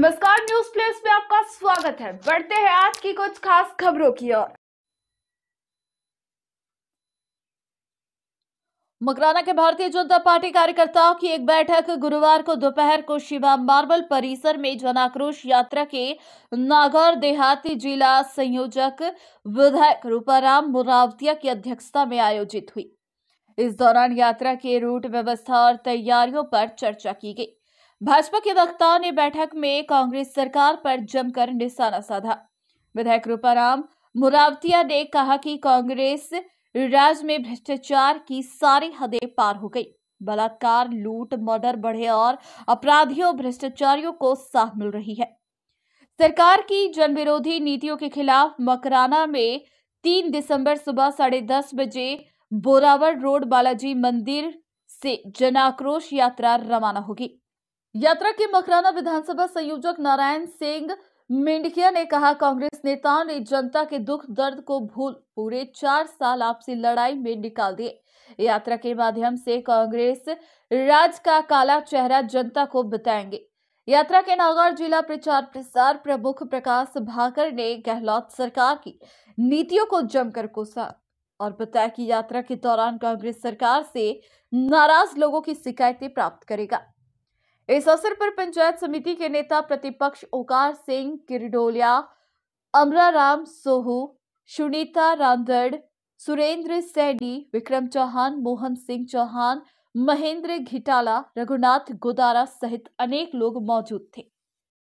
नमस्कार news place में आपका स्वागत है बढ़ते हैं आज की कुछ खास खबरों की ओर मकराना के भारतीय जनता पार्टी कार्यकर्ताओं की एक बैठक गुरुवार को दोपहर को शिवा मार्बल परिसर में जनाक्रोश यात्रा के नागौर देहाती जिला संयोजक विधायक रूपाराम मुरावतिया की अध्यक्षता में आयोजित हुई इस दौरान यात्रा के रूट व्यवस्था और तैयारियों पर चर्चा की गई भाजपा के वक्ताओं ने बैठक में कांग्रेस सरकार पर जमकर निशाना साधा विधायक रूपाराम मुरावतिया ने कहा कि कांग्रेस राज्य में भ्रष्टाचार की सारी हदें पार हो गई बलात्कार लूट मर्डर बढ़े और अपराधियों भ्रष्टाचारियों को साथ मिल रही है सरकार की जनविरोधी नीतियों के खिलाफ मकराना में तीन दिसंबर सुबह साढ़े दस बजे बोरावर रोड बालाजी मंदिर से जन आक्रोश यात्रा रवाना होगी यात्रा के मकराना विधानसभा संयोजक नारायण सिंह मेंढकिया ने कहा कांग्रेस नेताओं ने जनता के दुख दर्द को भूल पूरे चार साल आपसी लड़ाई में निकाल दिए यात्रा के माध्यम से कांग्रेस राज का काला चेहरा जनता को बताएंगे यात्रा के नागौर जिला प्रचार प्रसार प्रमुख प्रकाश भाकर ने गहलोत सरकार की नीतियों को जमकर कोसा और बताया कि यात्रा के दौरान कांग्रेस सरकार से नाराज लोगों की शिकायतें प्राप्त करेगा इस अवसर पर पंचायत समिति के नेता प्रतिपक्ष ओकार सिंह किरडोलिया अमराराम सोहू सुनीता रामदड़ सुरेंद्र सैनी विक्रम चौहान मोहन सिंह चौहान महेंद्र घिटाला रघुनाथ गोदारा सहित अनेक लोग मौजूद थे